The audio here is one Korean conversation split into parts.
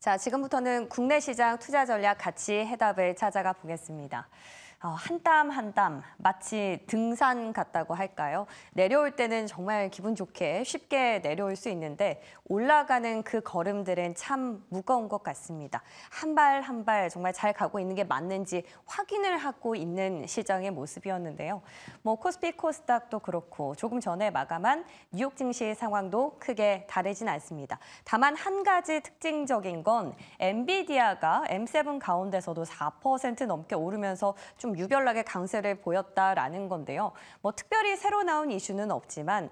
자, 지금부터는 국내 시장 투자 전략 같이 해답을 찾아가 보겠습니다. 어, 한땀 한 땀 마치 등산 같다고 할까요? 내려올 때는 정말 기분 좋게 쉽게 내려올 수 있는데 올라가는 그 걸음들은 참 무거운 것 같습니다. 한 발 한 발 정말 잘 가고 있는 게 맞는지 확인을 하고 있는 시장의 모습이었는데요. 뭐 코스피 코스닥도 그렇고 조금 전에 마감한 뉴욕 증시 의 상황도 크게 다르진 않습니다. 다만 한 가지 특징적인 건 엔비디아가 M7 가운데서도 4% 넘게 오르면서 좀좀 유별나게 강세를 보였다라는 건데요. 뭐 특별히 새로 나온 이슈는 없지만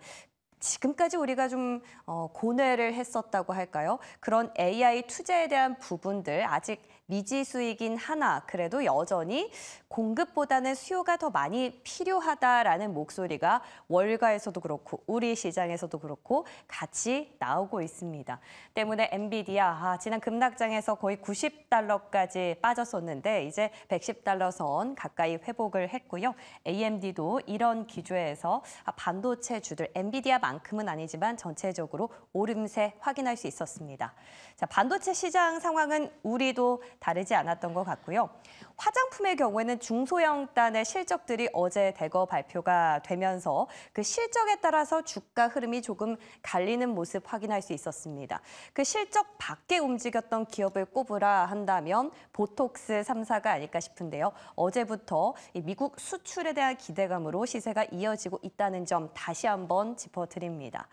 지금까지 우리가 좀 어, 고뇌를 했었다고 할까요? 그런 AI 투자에 대한 부분들 아직 미지수이긴 하나 그래도 여전히 공급보다는 수요가 더 많이 필요하다라는 목소리가 월가에서도 그렇고 우리 시장에서도 그렇고 같이 나오고 있습니다. 때문에 엔비디아 아, 지난 급락장에서 거의 90달러까지 빠졌었는데 이제 110달러 선 가까이 회복을 했고요. AMD도 이런 기조에서 아, 반도체 주들 엔비디아만큼은 아니지만 전체적으로 오름세 확인할 수 있었습니다. 자, 반도체 시장 상황은 우리도 다르지 않았던 것 같고요. 화장품의 경우에는 중소형 단의 실적들이 어제 대거 발표가 되면서 그 실적에 따라서 주가 흐름이 조금 갈리는 모습 확인할 수 있었습니다. 그 실적 밖에 움직였던 기업을 꼽으라 한다면 보톡스 3사가 아닐까 싶은데요. 어제부터 미국 수출에 대한 기대감으로 시세가 이어지고 있다는 점 다시 한번 짚어드립니다.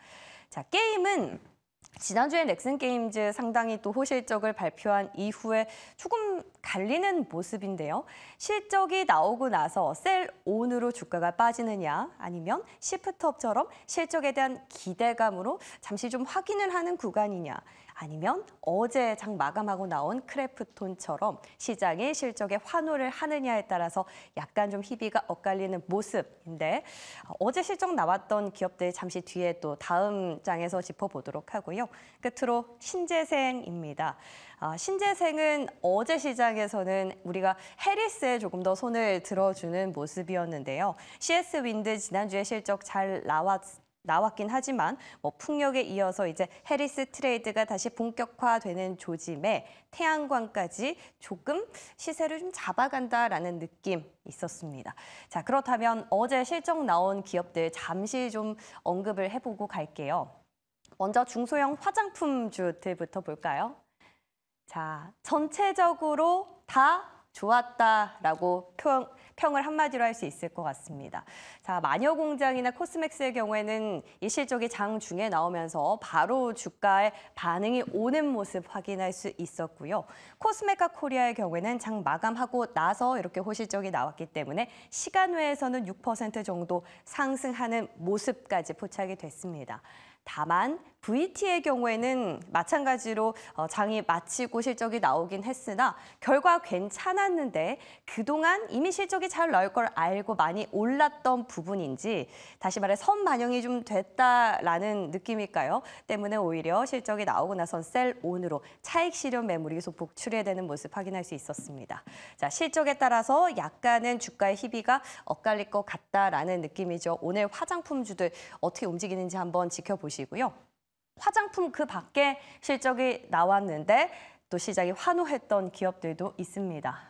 자, 게임은 지난주에 넥슨게임즈 상당히 또 호실적을 발표한 이후에 조금 갈리는 모습인데요. 실적이 나오고 나서 셀온으로 주가가 빠지느냐 아니면 시프트업처럼 실적에 대한 기대감으로 잠시 좀 확인을 하는 구간이냐 아니면 어제 장 마감하고 나온 크래프톤처럼 시장이 실적에 환호를 하느냐에 따라서 약간 좀 희비가 엇갈리는 모습인데 어제 실적 나왔던 기업들 잠시 뒤에 또 다음 장에서 짚어보도록 하고요. 끝으로 신재생입니다. 아, 신재생은 어제 시장에서는 우리가 해리스에 조금 더 손을 들어주는 모습이었는데요. CS 윈드 지난주에 실적 잘 나왔 나왔긴 하지만 뭐 풍력에 이어서 이제 해리스 트레이드가 다시 본격화되는 조짐에 태양광까지 조금 시세를 좀 잡아간다라는 느낌 있었습니다. 자 그렇다면 어제 실적 나온 기업들 잠시 좀 언급을 해보고 갈게요. 먼저 중소형 화장품주들부터 볼까요? 자 전체적으로 다 좋았다라고 표현 평을 한마디로 할 수 있을 것 같습니다. 자, 마녀공장이나 코스맥스의 경우에는 일시적인 장중에 나오면서 바로 주가에 반응이 오는 모습 확인할 수 있었고요. 코스메카 코리아의 경우에는 장 마감하고 나서 이렇게 호실적이 나왔기 때문에 시간 외에서는 6% 정도 상승하는 모습까지 포착이 됐습니다. 다만 VT의 경우에는 마찬가지로 어, 장이 마치고 실적이 나오긴 했으나 결과 괜찮았는데 그동안 이미 실적이 잘 나올 걸 알고 많이 올랐던 부분인지 다시 말해 선 반영이 좀 됐다라는 느낌일까요? 때문에 오히려 실적이 나오고 나선 셀 온으로 차익 실현 매물이 소폭 출회되는 모습 확인할 수 있었습니다. 자 실적에 따라서 약간은 주가의 희비가 엇갈릴 것 같다라는 느낌이죠. 오늘 화장품주들 어떻게 움직이는지 한번 지켜보시고요. 화장품 그 밖에 실적이 나왔는데 또 시장이 환호했던 기업들도 있습니다.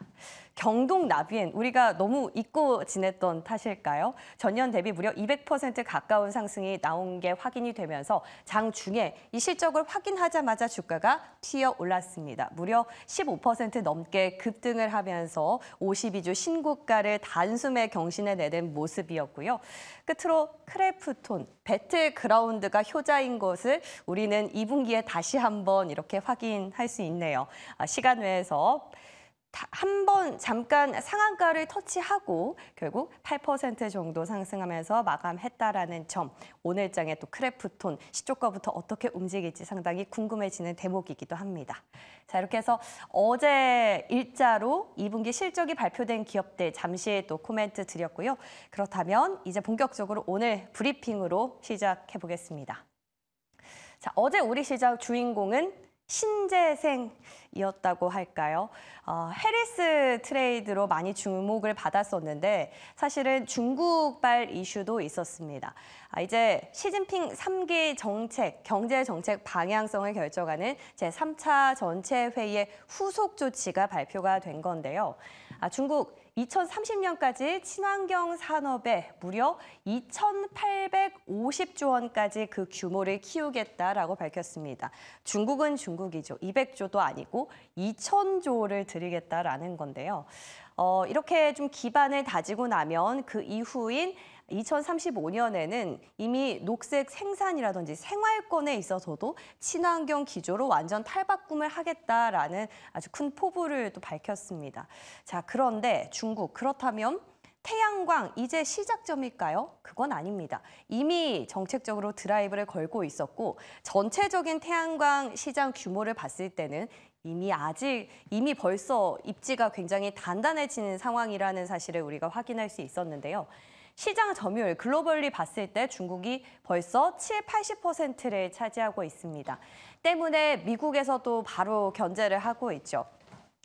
경동 나비엔 우리가 너무 잊고 지냈던 탓일까요? 전년 대비 무려 200% 가까운 상승이 나온 게 확인이 되면서 장중에 이 실적을 확인하자마자 주가가 튀어 올랐습니다. 무려 15% 넘게 급등을 하면서 52주 신고가를 단숨에 경신해 내는 모습이었고요. 끝으로 크래프톤, 배틀그라운드가 효자인 것을 우리는 2분기에 다시 한번 이렇게 확인할 수 있네요. 아, 시간 외에서 한번 잠깐 상한가를 터치하고 결국 8% 정도 상승하면서 마감했다라는 점 오늘 장에 또 크래프톤 시초가부터 어떻게 움직일지 상당히 궁금해지는 대목이기도 합니다. 자 이렇게 해서 어제 일자로 2분기 실적이 발표된 기업들 잠시 또 코멘트 드렸고요. 그렇다면 이제 본격적으로 오늘 브리핑으로 시작해 보겠습니다. 자 어제 우리 시장 주인공은 신재생이었다고 할까요? 어, 해리스 트레이드로 많이 주목을 받았었는데 사실은 중국발 이슈도 있었습니다. 아, 이제 시진핑 3기 정책, 경제 정책 방향성을 결정하는 제3차 전체 회의의 후속 조치가 발표가 된 건데요. 아, 중국 2030년까지 친환경 산업에 무려 2,850조 원까지 그 규모를 키우겠다라고 밝혔습니다. 중국은 중국이죠. 200조도 아니고 2,000조를 들이겠다라는 건데요. 어, 이렇게 좀 기반을 다지고 나면 그 이후인 2035년에는 이미 녹색 생산이라든지 생활권에 있어서도 친환경 기조로 완전 탈바꿈을 하겠다라는 아주 큰 포부를 또 밝혔습니다. 자, 그런데 중국 그렇다면 태양광 이제 시작점일까요? 그건 아닙니다. 이미 정책적으로 드라이브를 걸고 있었고 전체적인 태양광 시장 규모를 봤을 때는 이미 아직 이미 벌써 입지가 굉장히 단단해지는 상황이라는 사실을 우리가 확인할 수 있었는데요. 시장 점유율 글로벌리 봤을 때 중국이 벌써 7, 80%를 차지하고 있습니다. 때문에 미국에서도 바로 견제를 하고 있죠.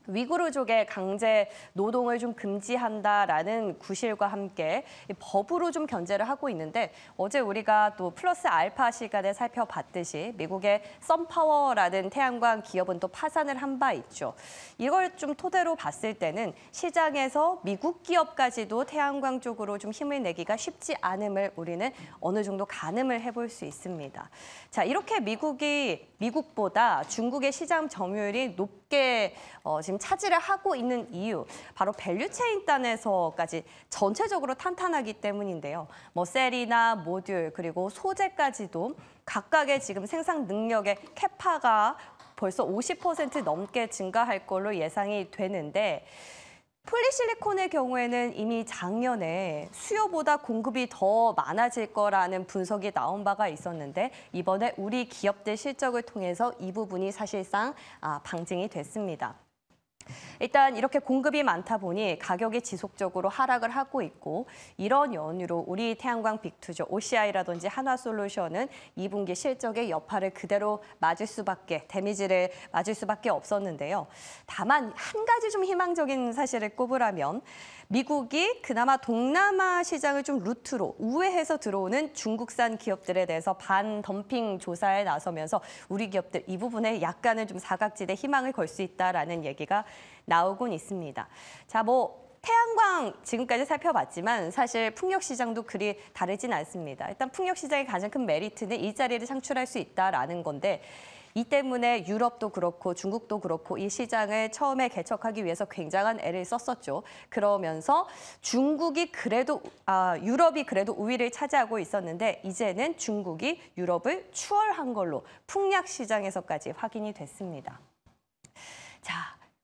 위구르족의 강제 노동을 좀 금지한다라는 구실과 함께 법으로 좀 견제를 하고 있는데 어제 우리가 또 플러스 알파 시간에 살펴봤듯이 미국의 썬파워라는 태양광 기업은 또 파산을 한 바 있죠. 이걸 좀 토대로 봤을 때는 시장에서 미국 기업까지도 태양광 쪽으로 좀 힘을 내기가 쉽지 않음을 우리는 어느 정도 가늠을 해볼 수 있습니다. 자 이렇게 미국이 미국보다 중국의 시장 점유율이 높 높게 어, 지금 차지를 하고 있는 이유 바로 밸류체인 단에서까지 전체적으로 탄탄하기 때문인데요. 뭐 셀이나 모듈 그리고 소재까지도 각각의 지금 생산 능력의 캐파가 벌써 50% 넘게 증가할 걸로 예상이 되는데 폴리실리콘의 경우에는 이미 작년에 수요보다 공급이 더 많아질 거라는 분석이 나온 바가 있었는데 이번에 우리 기업들 실적을 통해서 이 부분이 사실상 아, 방증이 됐습니다. 일단 이렇게 공급이 많다 보니 가격이 지속적으로 하락을 하고 있고 이런 연유로 우리 태양광 빅투죠. OCI라든지 한화솔루션은 2분기 실적의 여파를 그대로 맞을 수밖에 데미지를 맞을 수밖에 없었는데요. 다만 한 가지 좀 희망적인 사실을 꼽으라면 미국이 그나마 동남아 시장을 좀 루트로 우회해서 들어오는 중국산 기업들에 대해서 반덤핑 조사에 나서면서 우리 기업들 이 부분에 약간은 좀 사각지대 희망을 걸 수 있다라는 얘기가 나오곤 있습니다. 자, 뭐 태양광 지금까지 살펴봤지만 사실 풍력시장도 그리 다르진 않습니다. 일단 풍력시장의 가장 큰 메리트는 일자리를 창출할 수 있다라는 건데 이 때문에 유럽도 그렇고 중국도 그렇고 이 시장을 처음에 개척하기 위해서 굉장한 애를 썼었죠. 그러면서 중국이 그래도 아, 유럽이 그래도 우위를 차지하고 있었는데 이제는 중국이 유럽을 추월한 걸로 풍약 시장에서까지 확인이 됐습니다. 자,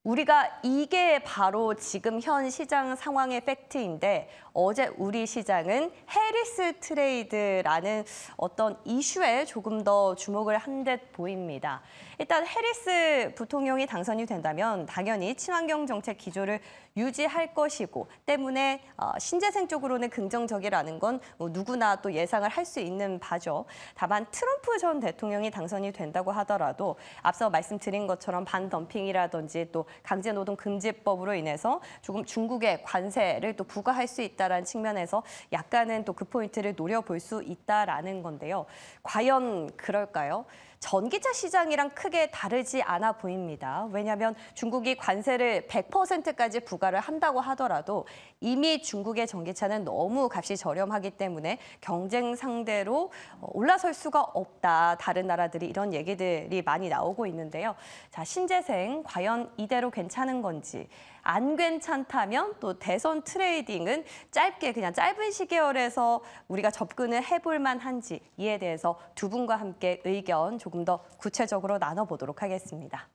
우리가 이게 바로 지금 현 시장 상황의 팩트인데 어제 우리 시장은 해리스 트레이드라는 어떤 이슈에 조금 더 주목을 한 듯 보입니다. 일단 해리스 부통령이 당선이 된다면 당연히 친환경 정책 기조를 유지할 것이고 때문에 어, 신재생 쪽으로는 긍정적이라는 건 뭐 누구나 또 예상을 할 수 있는 바죠. 다만 트럼프 전 대통령이 당선이 된다고 하더라도 앞서 말씀드린 것처럼 반덤핑이라든지 또 강제노동 금지법으로 인해서 조금 중국의 관세를 또 부과할 수 있다. 있다라는 측면에서 약간은 또 그 포인트를 노려볼 수 있다라는 건데요. 과연 그럴까요? 전기차 시장이랑 크게 다르지 않아 보입니다. 왜냐하면 중국이 관세를 100%까지 부과를 한다고 하더라도 이미 중국의 전기차는 너무 값이 저렴하기 때문에 경쟁 상대로 어, 올라설 수가 없다. 다른 나라들이 이런 얘기들이 많이 나오고 있는데요. 자, 신재생 과연 이대로 괜찮은 건지 안 괜찮다면 또 대선 트레이딩은 짧게 그냥 짧은 시계열에서 우리가 접근을 해볼 만한지 이에 대해서 두 분과 함께 의견 조금 더 구체적으로 나눠보도록 하겠습니다.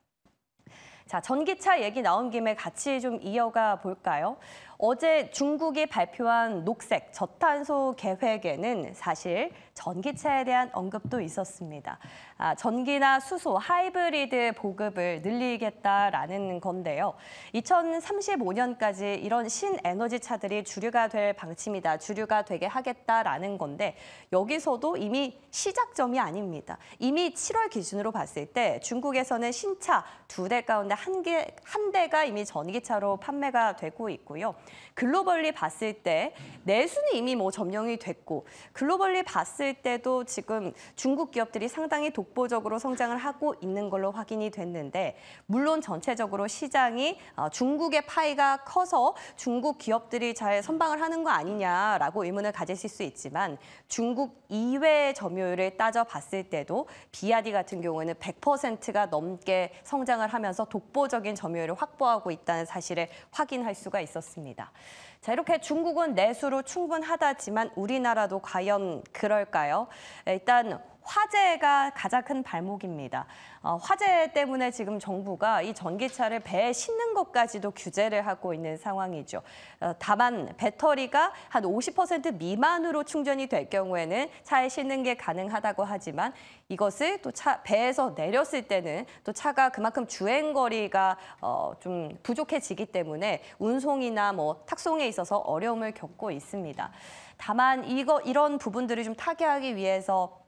자, 전기차 얘기 나온 김에 같이 좀 이어가 볼까요? 어제 중국이 발표한 녹색 저탄소 계획에는 사실 전기차에 대한 언급도 있었습니다. 아, 전기나 수소, 하이브리드 보급을 늘리겠다라는 건데요. 2035년까지 이런 신에너지 차들이 주류가 될 방침이다, 주류가 되게 하겠다라는 건데 여기서도 이미 시작점이 아닙니다. 이미 7월 기준으로 봤을 때 중국에서는 신차 두 대 가운데 한, 개, 한 대가 이미 전기차로 판매가 되고 있고요. 글로벌리 봤을 때 내수는 이미 뭐 점령이 됐고 글로벌리 봤을 때도 지금 중국 기업들이 상당히 독보적으로 성장을 하고 있는 걸로 확인이 됐는데 물론 전체적으로 시장이 어, 중국의 파이가 커서 중국 기업들이 잘 선방을 하는 거 아니냐라고 의문을 가지실 수 있지만 중국 이외의 점유율을 따져봤을 때도 비아디 같은 경우에는 100%가 넘게 성장을 하면서 독보적인 점유율을 확보하고 있다는 사실을 확인할 수가 있었습니다. 있습니다. 자, 이렇게 중국은 내수로 충분하다지만 우리나라도 과연 그럴까요? 일단 화재가 가장 큰 발목입니다. 어, 화재 때문에 지금 정부가 이 전기차를 배에 싣는 것까지도 규제를 하고 있는 상황이죠. 어, 다만 배터리가 한 50% 미만으로 충전이 될 경우에는 차에 싣는 게 가능하다고 하지만 이것을 또 차, 배에서 내렸을 때는 또 차가 그만큼 주행 거리가 어, 좀 부족해지기 때문에 운송이나 뭐 탁송에 있어서 어려움을 겪고 있습니다. 다만 이거 이런 부분들을 좀 타개하기 위해서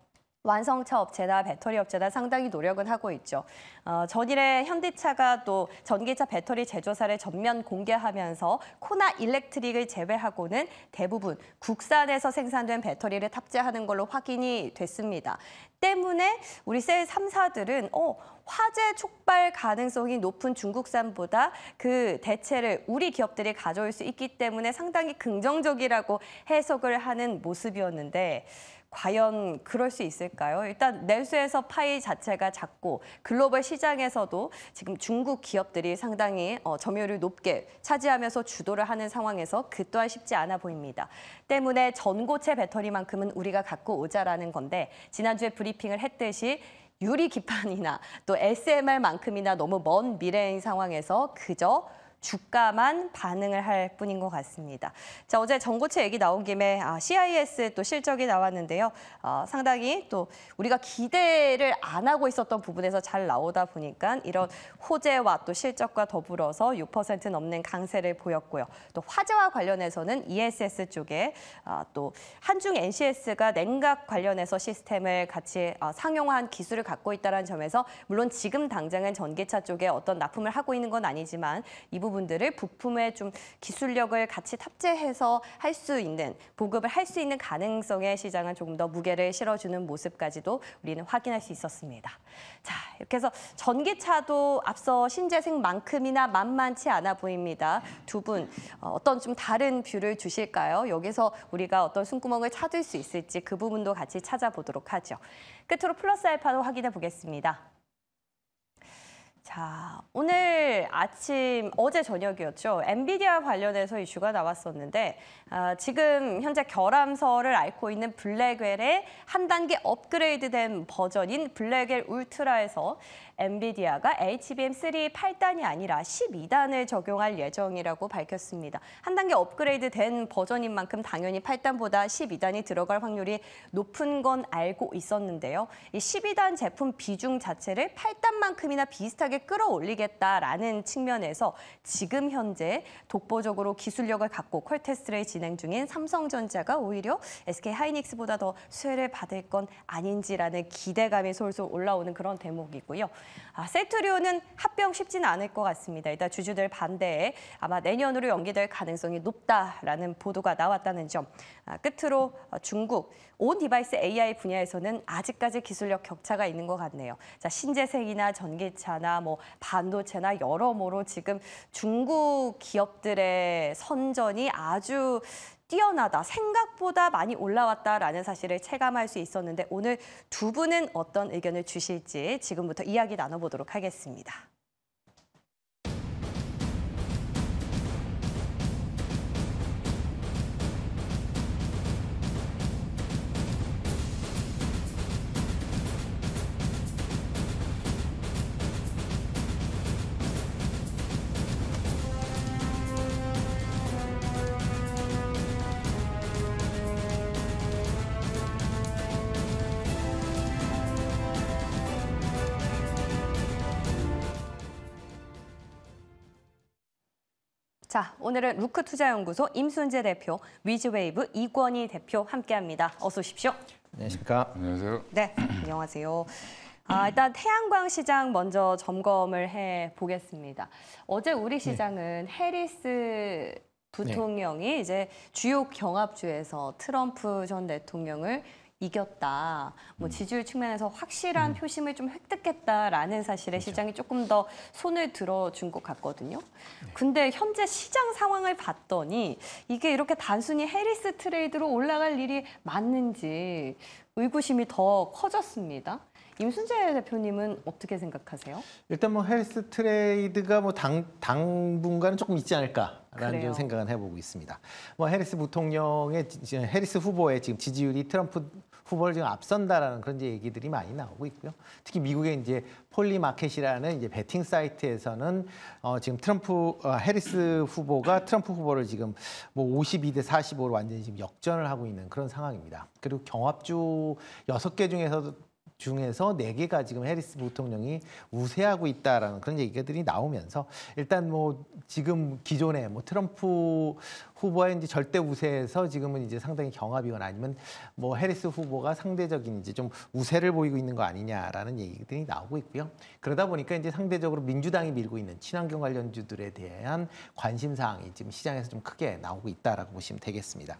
완성차 업체나 배터리 업체나 상당히 노력은 하고 있죠. 어, 전일에 현대차가 또 전기차 배터리 제조사를 전면 공개하면서 코나 일렉트릭을 제외하고는 대부분 국산에서 생산된 배터리를 탑재하는 걸로 확인이 됐습니다. 때문에 우리 셀 3사들은 어, 화재 촉발 가능성이 높은 중국산보다 그 대체를 우리 기업들이 가져올 수 있기 때문에 상당히 긍정적이라고 해석을 하는 모습이었는데 과연 그럴 수 있을까요? 일단 내수에서 파이 자체가 작고 글로벌 시장에서도 지금 중국 기업들이 상당히 어, 점유율을 높게 차지하면서 주도를 하는 상황에서 그 또한 쉽지 않아 보입니다. 때문에 전고체 배터리만큼은 우리가 갖고 오자라는 건데 지난주에 브리핑을 했듯이 유리 기판이나 또 SMR만큼이나 너무 먼 미래인 상황에서 그저 주가만 반응을 할 뿐인 것 같습니다. 자, 어제 전고체 얘기 나온 김에 아, CIS 또 실적이 나왔는데요. 어, 상당히 또 우리가 기대를 안 하고 있었던 부분에서 잘 나오다 보니까 이런 호재와 또 실적과 더불어서 6% 넘는 강세를 보였고요. 또 화재와 관련해서는 ESS 쪽에 아, 또 한중 NCS가 냉각 관련해서 시스템을 같이 아, 상용화한 기술을 갖고 있다는 점에서 물론 지금 당장은 전기차 쪽에 어떤 납품을 하고 있는 건 아니지만 이 부분 부분들을 부품에 좀 기술력을 같이 탑재해서 할 수 있는 보급을 할 수 있는 가능성의 시장은 조금 더 무게를 실어주는 모습까지도 우리는 확인할 수 있었습니다. 자 이렇게 해서 전기차도 앞서 신재생만큼이나 만만치 않아 보입니다. 두 분 어, 어떤 좀 다른 뷰를 주실까요? 여기서 우리가 어떤 숨구멍을 찾을 수 있을지 그 부분도 같이 찾아보도록 하죠. 끝으로 플러스 알파로 확인해 보겠습니다. 자, 오늘 아침, 어제 저녁이었죠. 엔비디아 관련해서 이슈가 나왔었는데 아, 지금 현재 결함설을 앓고 있는 블랙웰의 한 단계 업그레이드된 버전인 블랙웰 울트라에서 엔비디아가 HBM3 8단이 아니라 12단을 적용할 예정이라고 밝혔습니다. 한 단계 업그레이드 된 버전인 만큼 당연히 8단보다 12단이 들어갈 확률이 높은 건 알고 있었는데요. 이 12단 제품 비중 자체를 8단만큼이나 비슷하게 끌어올리겠다라는 측면에서 지금 현재 독보적으로 기술력을 갖고 퀄 테스트를 진행 중인 삼성전자가 오히려 SK 하이닉스보다 더 수혜를 받을 건 아닌지라는 기대감이 솔솔 올라오는 그런 대목이고요. 아, 셀트리온은 합병 쉽지는 않을 것 같습니다. 일단 주주들 반대에 아마 내년으로 연기될 가능성이 높다라는 보도가 나왔다는 점. 아, 끝으로 어, 중국 온 디바이스 AI 분야에서는 아직까지 기술력 격차가 있는 것 같네요. 자, 신재생이나 전기차나 뭐 반도체나 여러모로 지금 중국 기업들의 선전이 아주 뛰어나다, 생각보다 많이 올라왔다라는 사실을 체감할 수 있었는데 오늘 두 분은 어떤 의견을 주실지 지금부터 이야기 나눠보도록 하겠습니다. 자, 오늘은 루크투자연구소 임순재 대표, 위즈웨이브 이권희 대표 함께합니다. 어서 오십시오. 안녕하십니까. 안녕하세요. 네, 안녕하세요. 아, 일단 태양광 시장 먼저 점검을 해 보겠습니다. 어제 우리 네. 시장은 네. 해리스 부통령이 네. 이제 주요 경합주에서 트럼프 전 대통령을 이겼다. 뭐 음. 지지율 측면에서 확실한 음. 표심을 좀 획득했다라는 사실에 그렇죠. 시장이 조금 더 손을 들어준 것 같거든요. 네. 근데 현재 시장 상황을 봤더니 이게 이렇게 단순히 해리스 트레이드로 올라갈 일이 맞는지 의구심이 더 커졌습니다. 임순재 대표님은 어떻게 생각하세요? 일단 뭐 헬스 트레이드가 뭐 당, 당분간은 조금 있지 않을까라는 생각은 해보고 있습니다. 뭐해스 부통령의 해스 후보의 지금 지지율이 트럼프 후보를 지금 앞선다라는 그런 얘기들이 많이 나오고 있고요. 특히 미국의 이제 폴리마켓이라는 이제 베팅 사이트에서는 어, 지금 트럼프 어, 해리스 후보가 트럼프 후보를 지금 뭐 52대 45로 완전히 지금 역전을 하고 있는 그런 상황입니다. 그리고 경합주 6개 중에서도 중에서 네 개가 지금 해리스 부통령이 우세하고 있다라는 그런 얘기들이 나오면서 일단 뭐 지금 기존에 뭐 트럼프 후보의 이제 절대 우세에서 지금은 이제 상당히 경합이거나 아니면 뭐 해리스 후보가 상대적인 이제 좀 우세를 보이고 있는 거 아니냐라는 얘기들이 나오고 있고요. 그러다 보니까 이제 상대적으로 민주당이 밀고 있는 친환경 관련주들에 대한 관심 사항이 지금 시장에서 좀 크게 나오고 있다라고 보시면 되겠습니다.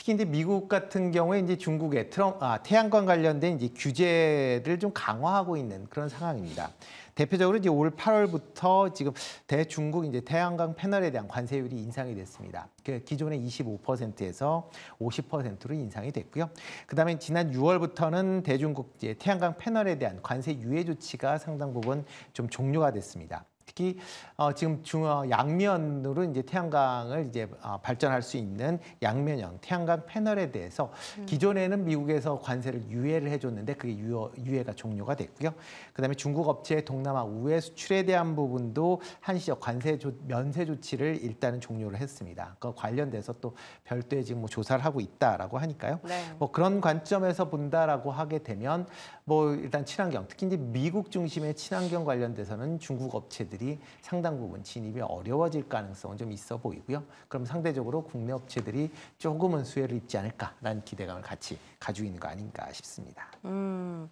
특히 이제 미국 같은 경우에 이제 중국의 트럼, 아, 태양광 관련된 이제 규제를 좀 강화하고 있는 그런 상황입니다. 대표적으로 이제 올 8월부터 지금 대중국 이제 태양광 패널에 대한 관세율이 인상이 됐습니다. 그 기존의 25%에서 50%로 인상이 됐고요. 그다음에 지난 6월부터는 대중국 이제 태양광 패널에 대한 관세 유예 조치가 상당 부분 좀 종료가 됐습니다. 특히 어, 지금 중 어, 양면으로 이제 태양광을 이제 어, 발전할 수 있는 양면형 태양광 패널에 대해서 음. 기존에는 미국에서 관세를 유예를 해줬는데 그게 유어, 유예가 종료가 됐고요. 그다음에 중국 업체의 동남아 우회 수출에 대한 부분도 한시적 관세 조, 면세 조치를 일단은 종료를 했습니다. 그 관련돼서 또 별도의 지금 뭐 조사를 하고 있다라고 하니까요. 네. 뭐 그런 관점에서 본다라고 하게 되면 뭐 일단 친환경, 특히 이제 미국 중심의 친환경 관련돼서는 중국 업체들이 상당 부분 진입이 어려워질 가능성은 좀 있어 보이고요. 그럼 상대적으로 국내 업체들이 조금은 수혜를 입지 않을까라는 기대감을 같이 가지고 있는 거 아닌가 싶습니다. 음.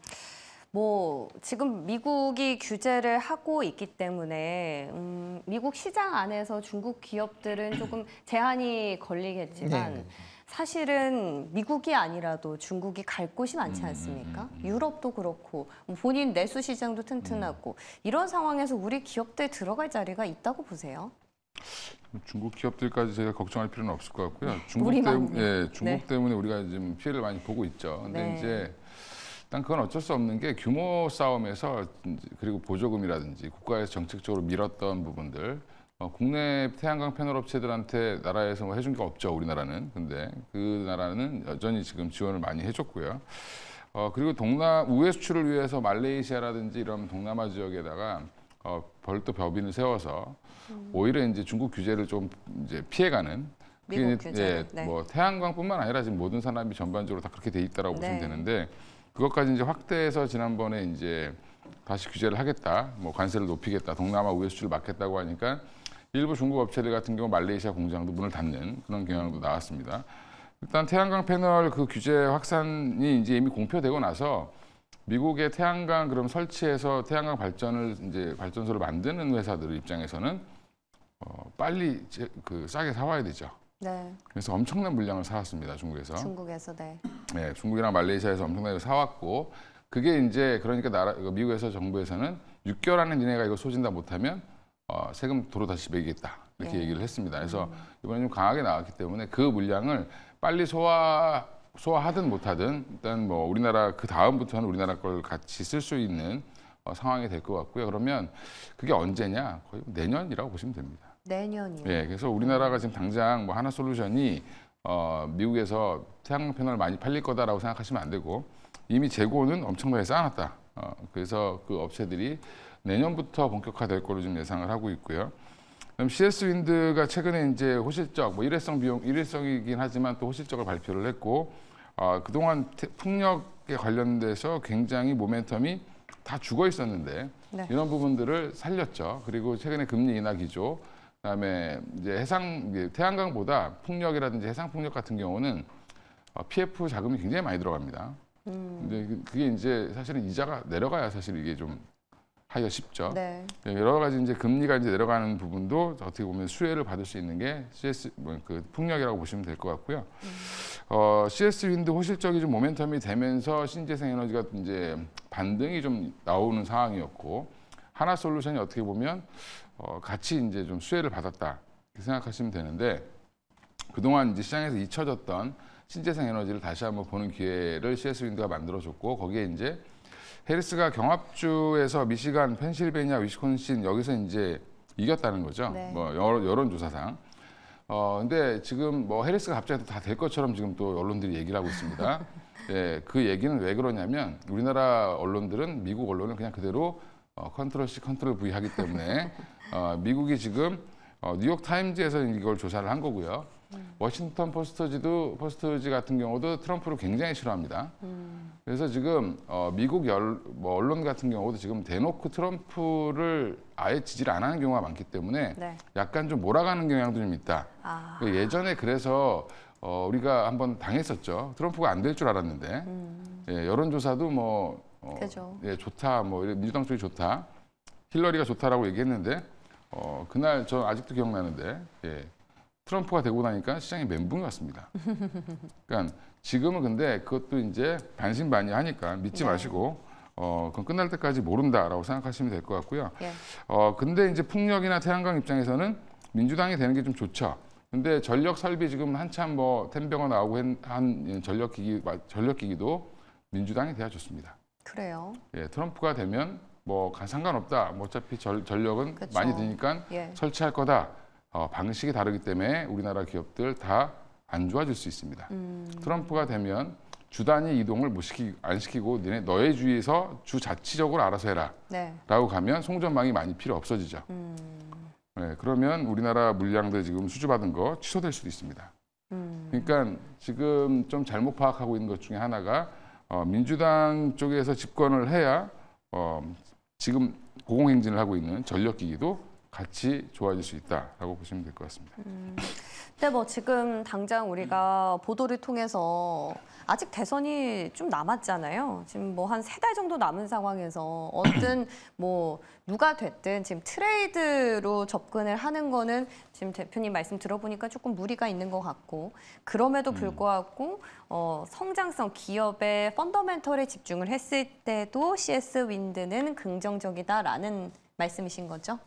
뭐 지금 미국이 규제를 하고 있기 때문에 음, 미국 시장 안에서 중국 기업들은 조금 제한이 걸리겠지만 네. 네, 네. 사실은 미국이 아니라도 중국이 갈 곳이 많지 음, 음, 않습니까? 음, 유럽도 그렇고 뭐 본인 내수 시장도 튼튼하고 이런 상황에서 우리 기업들 들어갈 자리가 있다고 보세요? 중국 기업들까지 제가 걱정할 필요는 없을 것 같고요. 네, 중국, 때문, 예, 네. 중국 네. 때문에 우리가 지금 피해를 많이 보고 있죠. 근데 네. 이제 일단 그건 어쩔 수 없는 게 규모 싸움에서 그리고 보조금이라든지 국가에서 정책적으로 밀었던 부분들 어, 국내 태양광 패널 업체들한테 나라에서 뭐 해준 게 없죠 우리나라는 근데 그 나라는 여전히 지금 지원을 많이 해줬고요 어, 그리고 동남 우회 수출을 위해서 말레이시아라든지 이런 동남아 지역에다가 어, 별도 법인을 세워서 음. 오히려 이제 중국 규제를 좀 이제 피해가는 미국 이제, 규제 예, 네. 뭐 태양광뿐만 아니라 지금 모든 사람이 전반적으로 다 그렇게 돼 있다라고 네. 보시면 되는데 그것까지 이제 확대해서 지난번에 이제 다시 규제를 하겠다, 뭐 관세를 높이겠다, 동남아 우회 수출을 막겠다고 하니까 일부 중국 업체들 같은 경우 말레이시아 공장도 문을 닫는 그런 경향도 나왔습니다. 일단 태양광 패널 그 규제 확산이 이제 이미 공표되고 나서 미국의 태양광 그럼 설치해서 태양광 발전을 이제 발전소를 만드는 회사들 입장에서는 어, 빨리 제, 그 싸게 사와야 되죠. 네. 그래서 엄청난 물량을 사왔습니다 중국에서. 중국에서 네. 네, 중국이랑 말레이시아에서 엄청나게 사왔고 그게 이제 그러니까 나라 미국에서 정부에서는 6개월 안에 니네가 이거 소진다 못하면 어, 세금 도로 다시 매기겠다 이렇게 네. 얘기를 했습니다. 그래서 음. 이번에 좀 강하게 나왔기 때문에 그 물량을 빨리 소화 소화하든 못하든 일단 뭐 우리나라 그 다음부터는 우리나라 걸 같이 쓸 수 있는 어, 상황이 될 것 같고요. 그러면 그게 언제냐? 거의 내년이라고 보시면 됩니다. 내년이요. 예, 그래서 우리나라가 지금 당장 뭐 하나 솔루션이 어, 미국에서 태양광 패널 많이 팔릴 거다라고 생각하시면 안 되고 이미 재고는 엄청나게 쌓아놨다. 어, 그래서 그 업체들이 내년부터 본격화될 거로 좀 예상을 하고 있고요. 그럼 CS 윈드가 최근에 이제 호실적, 뭐 일회성 비용, 일회성이긴 하지만 또 호실적을 발표를 했고, 어, 그동안 풍력에 관련돼서 굉장히 모멘텀이 다 죽어 있었는데 네. 이런 부분들을 살렸죠. 그리고 최근에 금리 인하 기조, 그다음에 이제 해상 태양광보다 풍력이라든지 해상 풍력 같은 경우는 어, PF 자금이 굉장히 많이 들어갑니다. 음. 근데 그, 그게 이제 사실은 이자가 내려가야 사실 이게 좀 하여 쉽죠. 네. 예, 여러 가지 이제 금리가 이제 내려가는 부분도 어떻게 보면 수혜를 받을 수 있는 게 CS 뭐 그 풍력이라고 보시면 될 것 같고요. 음. 어, CS 윈드 호실적이 좀 모멘텀이 되면서 신재생 에너지가 이제 반등이 좀 나오는 상황이었고 하나 솔루션이 어떻게 보면 어, 같이 이제 좀 수혜를 받았다 이렇게 생각하시면 되는데 그동안 이제 시장에서 잊혀졌던 신재생 에너지를 다시 한번 보는 기회를 CS 윈드가 만들어줬고 거기에 이제 해리스가 경합주에서 미시간, 펜실베니아, 위스콘신 여기서 이제 이겼다는 거죠. 네. 뭐 여론, 조사상 어, 근데 지금 뭐 해리스가 갑자기 다 될 것처럼 지금 또 언론들이 얘기를 하고 있습니다. 예, 그 얘기는 왜 그러냐면 우리나라 언론들은 미국 언론을 그냥 그대로 어, 컨트롤 C, 컨트롤 V 하기 때문에 어, 미국이 지금 어, 뉴욕 타임즈에서 이걸 조사를 한 거고요. 음. 워싱턴 포스터지도 포스트지 같은 경우도 트럼프를 굉장히 싫어합니다. 음. 그래서 지금 어, 미국 열, 뭐 언론 같은 경우도 지금 대놓고 트럼프를 아예 지지를 안 하는 경우가 많기 때문에 네. 약간 좀 몰아가는 경향도 좀 있다. 아. 그 예전에 그래서 어, 우리가 한번 당했었죠. 트럼프가 안 될 줄 알았는데 음. 예, 여론조사도 뭐 어, 예, 좋다, 뭐 민주당 쪽이 좋다, 힐러리가 좋다라고 얘기했는데 어, 그날 저 아직도 기억나는데 예, 트럼프가 되고 나니까 시장이 멘붕같습니다 그러니까 지금은 근데 그것도 이제 반신반의하니까 믿지 네. 마시고 어, 그건 끝날 때까지 모른다라고 생각하시면 될 것 같고요. 네. 어, 근데 이제 풍력이나 태양광 입장에서는 민주당이 되는 게 좀 좋죠. 근데 전력 설비 지금 한참 뭐 텐병어 나오고 한, 한 전력 기기 전력 기기도 민주당이 돼야 좋습니다. 그래요. 예, 트럼프가 되면 뭐 상관없다. 뭐 어차피 전, 력은 그렇죠. 많이 드니까 예. 설치할 거다. 어, 방식이 다르기 때문에 우리나라 기업들 다 안 좋아질 수 있습니다. 음. 트럼프가 되면 주단위 이동을 못 시키, 안 시키고 너네 너의 주에서 위주 자치적으로 알아서 해라. 네. 라고 가면 송전망이 많이 필요 없어지죠. 음. 네, 그러면 우리나라 물량들 지금 수주받은 거 취소될 수도 있습니다. 음. 그러니까 지금 좀 잘못 파악하고 있는 것 중에 하나가 어, 민주당 쪽에서 집권을 해야 어, 지금 고공행진을 하고 있는 전력기기도 같이 좋아질 수 있다라고 보시면 될 것 같습니다. 음, 근데 뭐 지금 당장 우리가 보도를 통해서 아직 대선이 좀 남았잖아요. 지금 뭐 한 세 달 정도 남은 상황에서 어떤 뭐 누가 됐든 지금 트레이드로 접근을 하는 거는 지금 대표님 말씀 들어보니까 조금 무리가 있는 것 같고 그럼에도 음. 불구하고 어, 성장성 기업의 펀더멘털에 집중을 했을 때도 CS 윈드는 긍정적이다라는 말씀이신 거죠?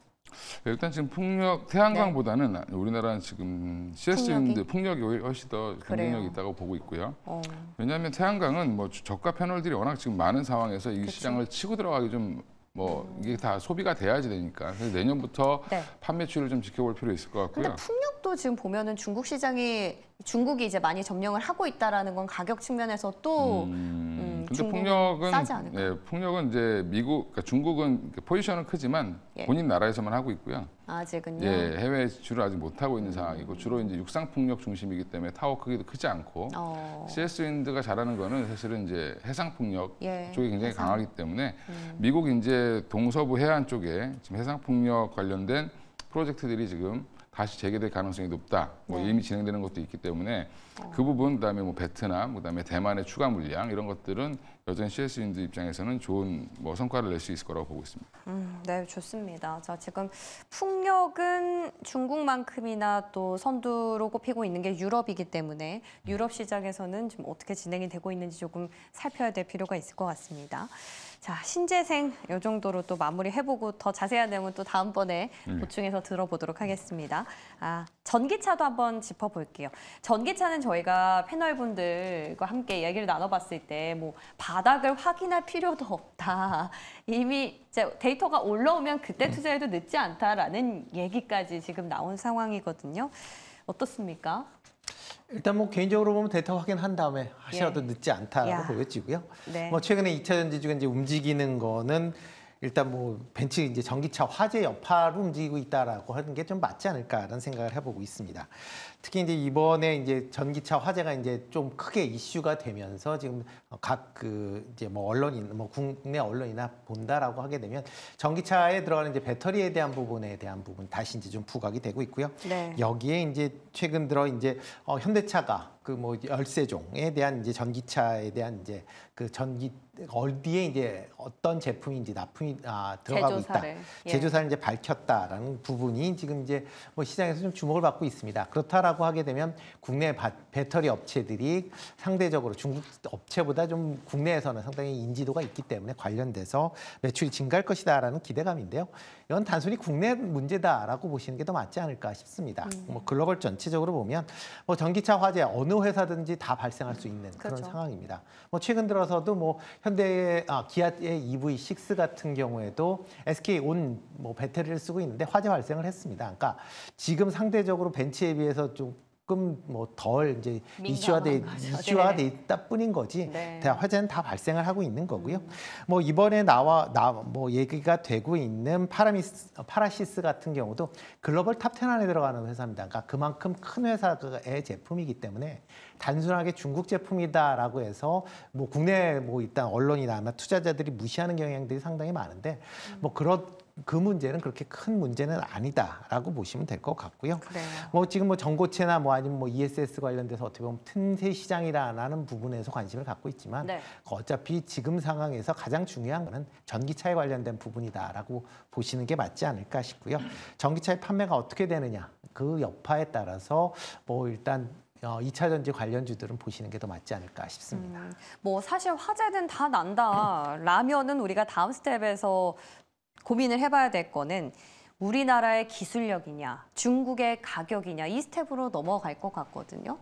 일단 지금 폭력 태양광보다는 네. 우리나라는 지금 CS인데 폭력이? 폭력이 훨씬 더 경쟁력이 있다고 보고 있고요. 어. 왜냐하면 태양광은 뭐 저가 패널들이 워낙 지금 많은 상황에서 이 그치? 시장을 치고 들어가기 좀뭐 음. 이게 다 소비가 돼야지 되니까 그래서 내년부터 네. 판매추이를 좀 지켜볼 필요 있을 것 같고요. 근데 풍력도 지금 보면은 중국 시장이 중국이 이제 많이 점령을 하고 있다라는 건 가격 측면에서 또 음, 음 근데 폭력은 싸지 않을까? 예, 폭력은 이제 미국 그러니까 중국은 포지션은 크지만 예. 본인 나라에서만 하고 있고요. 아직은요. 예, 해외 주로 아직 못 하고 있는 음. 상황이고 주로 이제 육상 폭력 중심이기 때문에 타워 크기도 크지 않고 어. CS 윈드가 잘하는 거는 사실은 이제 해상 폭력 예, 쪽이 굉장히 해상. 강하기 때문에 음. 미국 이제 동서부 해안 쪽에 지금 해상 폭력 관련된 프로젝트들이 지금 다시 재개될 가능성이 높다. 뭐 네. 이미 진행되는 것도 있기 때문에 어. 그 부분 그다음에 뭐 베트남, 그다음에 대만의 추가 물량 이런 것들은 여전히 CS인들 입장에서는 좋은 뭐 성과를 낼 수 있을 거라고 보고 있습니다. 음, 네, 좋습니다. 자, 지금 풍력은 중국만큼이나 또 선두로 꼽히고 있는 게 유럽이기 때문에 네. 유럽 시장에서는 지금 어떻게 진행이 되고 있는지 조금 살펴야 될 필요가 있을 것 같습니다. 자, 신재생 요 정도로 또 마무리해보고 더 자세한 내용은 또 다음번에 음. 보충해서 들어보도록 하겠습니다. 아, 전기차도 한번 짚어볼게요. 전기차는 저희가 패널분들과 함께 이야기를 나눠봤을 때 뭐 바닥을 확인할 필요도 없다. 이미 데이터가 올라오면 그때 음. 투자해도 늦지 않다라는 얘기까지 지금 나온 상황이거든요. 어떻습니까? 일단 뭐 개인적으로 보면 데이터 확인한 다음에 하시라도 예. 늦지 않다라고 야. 보여지고요. 네. 뭐 최근에 2차 전지주가 이제 움직이는 거는 일단 뭐 벤츠 이제 전기차 화재 여파로 움직이고 있다라고 하는 게 좀 맞지 않을까라는 생각을 해보고 있습니다. 특히 이제 이번에 이제 전기차 화재가 이제 좀 크게 이슈가 되면서 지금 각 그 이제 뭐 언론인 뭐 국내 언론이나 본다라고 하게 되면 전기차에 들어가는 이제 배터리에 대한 부분에 대한 부분 다시 이제 좀 부각이 되고 있고요. 네. 여기에 이제 최근 들어 이제 어 현대차가 그 뭐 열세종에 대한 이제 전기차에 대한 이제 그 전기 어디에 이제 어떤 제품인지 납품이 아, 들어가고 제조사를, 있다. 예. 제조사를 이제 밝혔다라는 부분이 지금 이제 뭐 시장에서 좀 주목을 받고 있습니다. 그렇다라고 하게 되면 국내 바, 배터리 업체들이 상대적으로 중국 업체보다 좀 국내에서는 상당히 인지도가 있기 때문에 관련돼서 매출이 증가할 것이다라는 기대감인데요. 이건 단순히 국내 문제다라고 보시는 게 더 맞지 않을까 싶습니다. 음. 뭐 글로벌 전체적으로 보면 뭐 전기차 화재 어느 회사든지 다 발생할 수 있는 그런 그렇죠. 상황입니다. 뭐 최근 들어서도 뭐 현대의 아, 기아의 EV6 같은 경우에도 SK 온뭐 배터리를 쓰고 있는데 화재 발생을 했습니다. 그러니까 지금 상대적으로 벤츠에 비해서 좀 조금 뭐덜 이제 이슈화돼 네. 이슈화돼 있다 뿐인 거지 네. 화재는 다 발생을 하고 있는 거고요. 음. 뭐 이번에 나와 나뭐 얘기가 되고 있는 파라미스 파라시스 같은 경우도 글로벌 탑10 안에 들어가는 회사입니다. 그러니까 그만큼 큰 회사의 제품이기 때문에 단순하게 중국 제품이다라고 해서 뭐 국내 뭐 일단 언론이나 투자자들이 무시하는 경향들이 상당히 많은데 음. 뭐 그런 그 문제는 그렇게 큰 문제는 아니다라고 보시면 될 것 같고요. 그래요. 뭐 지금 뭐 전고체나 뭐 아니면 뭐 ESS 관련돼서 어떻게 보면 틈새 시장이라는 부분에서 관심을 갖고 있지만 네. 그 어차피 지금 상황에서 가장 중요한 거는 전기차에 관련된 부분이다라고 보시는 게 맞지 않을까 싶고요. 전기차의 판매가 어떻게 되느냐 그 여파에 따라서 뭐 일단 어, 2차 전지 관련주들은 보시는 게 더 맞지 않을까 싶습니다. 음, 뭐 사실 화재는 다 난다라면은 우리가 다음 스텝에서 고민을 해봐야 될 거는 우리나라의 기술력이냐, 중국의 가격이냐 이 스텝으로 넘어갈 것 같거든요.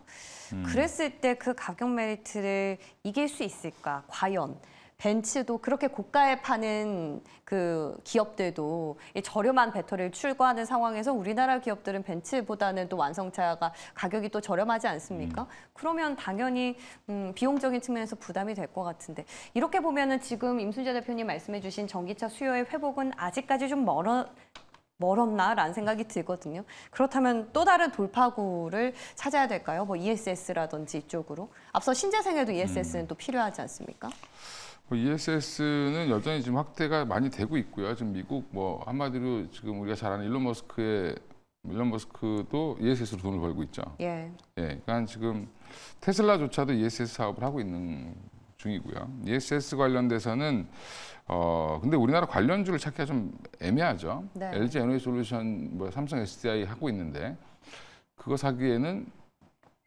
음. 그랬을 때 그 가격 메리트를 이길 수 있을까? 과연 벤츠도 그렇게 고가에 파는 그 기업들도 이 저렴한 배터리를 출고하는 상황에서 우리나라 기업들은 벤츠보다는 또 완성차가 가격이 또 저렴하지 않습니까? 음. 그러면 당연히 음, 비용적인 측면에서 부담이 될 것 같은데 이렇게 보면은 지금 임순재 대표님 말씀해주신 전기차 수요의 회복은 아직까지 좀 멀어 멀었나라는 생각이 들거든요. 그렇다면 또 다른 돌파구를 찾아야 될까요? 뭐 ESS라든지 이쪽으로. 앞서 신재생에도 ESS는 음. 또 필요하지 않습니까? ESS는 뭐 여전히 지금 확대가 많이 되고 있고요. 지금 미국 뭐 한마디로 지금 우리가 잘 아는 일론 머스크의 일론 머스크도 ESS로 돈을 벌고 있죠. 예. 예. 그러니까 지금 테슬라조차도 ESS 사업을 하고 있는 중이고요. ESS 관련돼서는 어 근데 우리나라 관련주를 찾기가 좀 애매하죠. 네. LG 에너지 솔루션 뭐 삼성 SDI 하고 있는데 그거 사기에는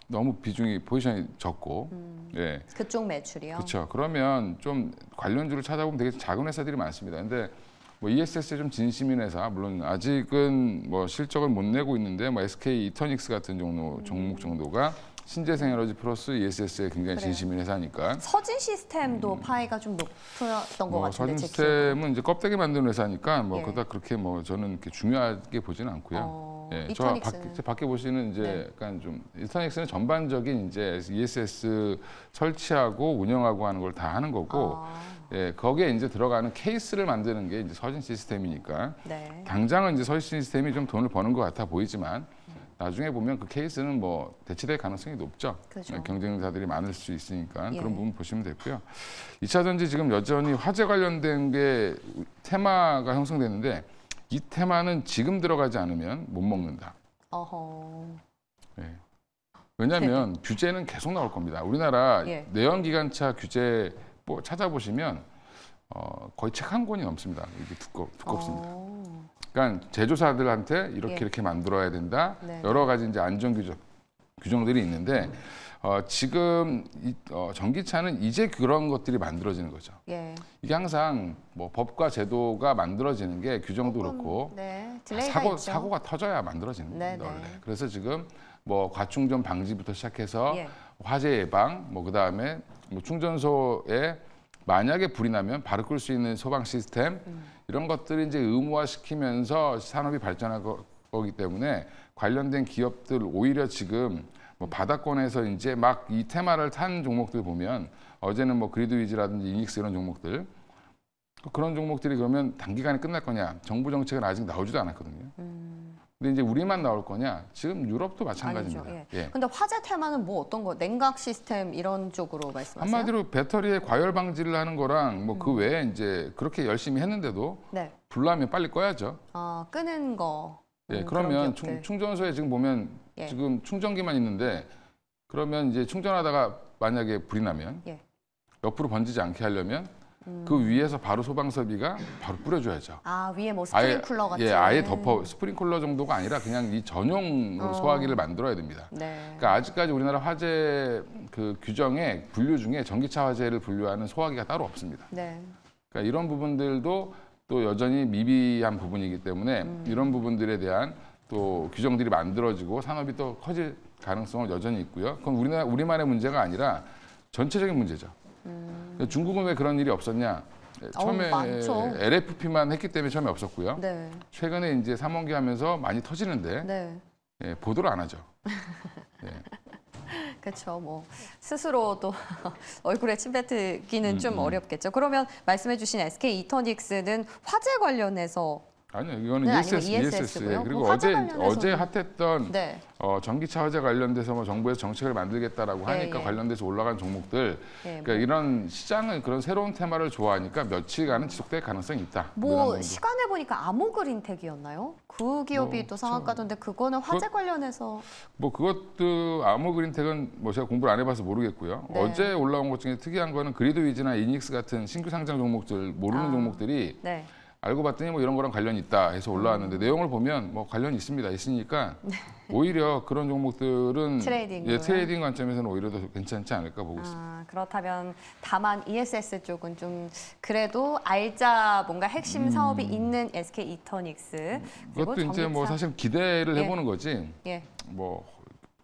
너무 비중이 포지션이 적고 음, 예 그쪽 매출이요. 그렇죠 그러면 좀 관련주를 찾아보면 되게 작은 회사들이 많습니다 근데 뭐 ESS에 좀 진심인 회사 물론 아직은 뭐 실적을 못 내고 있는데 뭐 SK 이터닉스 같은 종로, 음. 종목 정도가 신재생 에너지 플러스 ESS에 굉장히 진심인 회사니까 서진 시스템도 음. 파이가 좀 높았던 것 뭐 같은데 서진 시스템은 이제 껍데기 만드는 회사니까 뭐 예. 그다 그렇게 뭐 저는 이렇게 중요하게 보지는 않고요. 어. 예, 저 밖에, 밖에 보시는 이제 네. 약간 좀 이터닉스는 전반적인 이제 ESS 설치하고 운영하고 하는 걸 다 하는 거고 아. 예, 거기에 이제 들어가는 케이스를 만드는 게 이제 서진 시스템이니까 네. 당장은 이제 서진 시스템이 좀 돈을 버는 것 같아 보이지만 나중에 보면 그 케이스는 뭐 대체될 가능성이 높죠. 그렇죠. 경쟁자들이 많을 수 있으니까 예. 그런 부분 보시면 되고요. 2차 전지 지금 여전히 화재 관련된 게 테마가 형성됐는데 이 테마는 지금 들어가지 않으면 못 먹는다. 어허. 예. 네. 왜냐하면 규제는 계속 나올 겁니다. 우리나라 예. 내연기관차 규제 뭐 찾아보시면 어, 거의 책 한 권이 넘습니다. 이게 두껍, 두껍습니다. 오. 어. 그러니까 제조사들한테 이렇게 예. 이렇게 만들어야 된다. 네. 여러 가지 이제 안전 규정 규정들이 있는데 음. 어, 지금 이, 어, 전기차는 이제 그런 것들이 만들어지는 거죠. 예. 이게 항상 뭐 법과 제도가 만들어지는 게 규정도 조금, 그렇고 네, 아, 사고 사고가 터져야 만들어지는 네, 거 원래. 네. 그래서 지금 뭐 과충전 방지부터 시작해서 예. 화재 예방, 뭐 그다음에 뭐 충전소에 만약에 불이 나면 바로 끌 수 있는 소방 시스템 음. 이런 것들을 이제 의무화시키면서 산업이 발전할 거기 때문에 관련된 기업들 오히려 지금 음. 뭐 바다권에서 이제 막 이 테마를 탄 종목들 보면 어제는 뭐 그리드위즈라든지 이닉스 이런 종목들 그 그런 종목들이 그러면 단기간에 끝날 거냐 정부 정책은 아직 나오지도 않았거든요. 음. 근데 이제 우리만 나올 거냐? 지금 유럽도 마찬가지입니다. 아니죠, 예. 예. 근데 화재 테마는 뭐 어떤 거? 냉각 시스템 이런 쪽으로 말씀하세요? 한마디로 배터리의 과열 방지를 하는 거랑 뭐그 음. 외에 이제 그렇게 열심히 했는데도 네. 불나면 빨리 꺼야죠. 아, 끄는 거. 예, 음, 그러면 충, 충전소에 지금 보면 예. 지금 충전기만 있는데 그러면 이제 충전하다가 만약에 불이 나면 예. 옆으로 번지지 않게 하려면 음. 그 위에서 바로 소방서비가 바로 뿌려줘야죠. 아 위에 뭐 스프링쿨러 같은. 예, 아예 덮어 스프링쿨러 정도가 아니라 그냥 이전용 어. 소화기를 만들어야 됩니다. 네. 그러니까 아직까지 우리나라 화재 그 규정에 분류 중에 전기차 화재를 분류하는 소화기가 따로 없습니다. 네. 그러니까 이런 부분들도 또 여전히 미비한 부분이기 때문에 음. 이런 부분들에 대한 또 규정들이 만들어지고 산업이 또 커질 가능성은 여전히 있고요. 그건 우리나 우리만의 문제가 아니라 전체적인 문제죠. 음. 중국은 왜 그런 일이 없었냐? 어, 처음에 어 LFP만 했기 때문에 처음에 없었고요. 네. 최근에 이제 삼원기 하면서 많이 터지는데 네. 예, 보도를 안 하죠. 예. 그렇죠. 뭐 스스로 또 얼굴에 침 뱉기는 음, 좀 음. 어렵겠죠. 그러면 말씀해 주신 SK 이터닉스는 화재 관련해서 아니요, 이거는 네, ESS, e s s 예. 그리고 어제 어제 핫했던 네. 어, 전기차 화재 관련돼서 뭐 정부에서 정책을 만들겠다라고 예, 하니까 예, 예. 관련돼서 올라간 종목들, 예, 뭐. 그러니까 이런 시장은 그런 새로운 테마를 좋아하니까 며칠간은 지속될 가능성이 있다. 뭐 시간에 보니까 암호그린텍이었나요? 그 기업이 뭐, 또 상한가던데 그거는 그 화재 그것, 관련해서 뭐 그것도 암호그린텍은 뭐 제가 공부를 안 해봐서 모르겠고요. 네. 어제 올라온 것 중에 특이한 거는 그리드위즈나 이닉스 같은 신규 상장 종목들 모르는 아, 종목들이. 네. 알고 봤더니 뭐 이런 거랑 관련이 있다 해서 올라왔는데 음. 내용을 보면 뭐 관련이 있습니다. 있으니까 네. 오히려 그런 종목들은 트레이딩 예, 트레이딩 관점에서는 오히려 더 괜찮지 않을까 보고 있습니다. 아, 그렇다면 다만 ESS 쪽은 좀 그래도 알짜 뭔가 핵심 음. 사업이 있는 SK 이터닉스 음. 그것도 이제 뭐 사실 기대를 예. 해보는 거지. 예. 뭐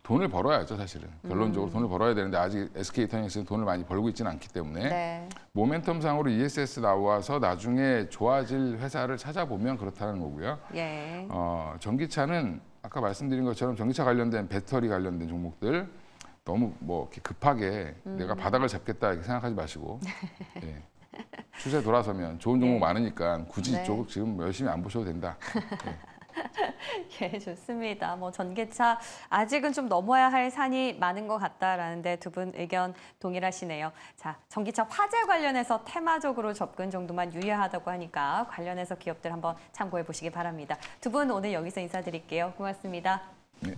돈을 벌어야죠 사실은 결론적으로 음. 돈을 벌어야 되는데 아직 SK 이터닉스는 돈을 많이 벌고 있지는 않기 때문에 네. 모멘텀상으로 ESS 나와서 나중에 좋아질 회사를 찾아보면 그렇다는 거고요. 예. 어, 전기차는 아까 말씀드린 것처럼 전기차 관련된 배터리 관련된 종목들 너무 뭐 급하게 음. 내가 바닥을 잡겠다 이렇게 생각하지 마시고 예. 추세 돌아서면 좋은 종목 네. 많으니까 굳이 네. 조금 지금 열심히 안 보셔도 된다. 예. 예, 좋습니다. 뭐 전기차 아직은 좀 넘어야 할 산이 많은 것 같다라는데 두 분 의견 동일하시네요. 자, 전기차 화재 관련해서 테마적으로 접근 정도만 유의하다고 하니까 관련해서 기업들 한번 참고해 보시기 바랍니다. 두 분 오늘 여기서 인사드릴게요. 고맙습니다. 네.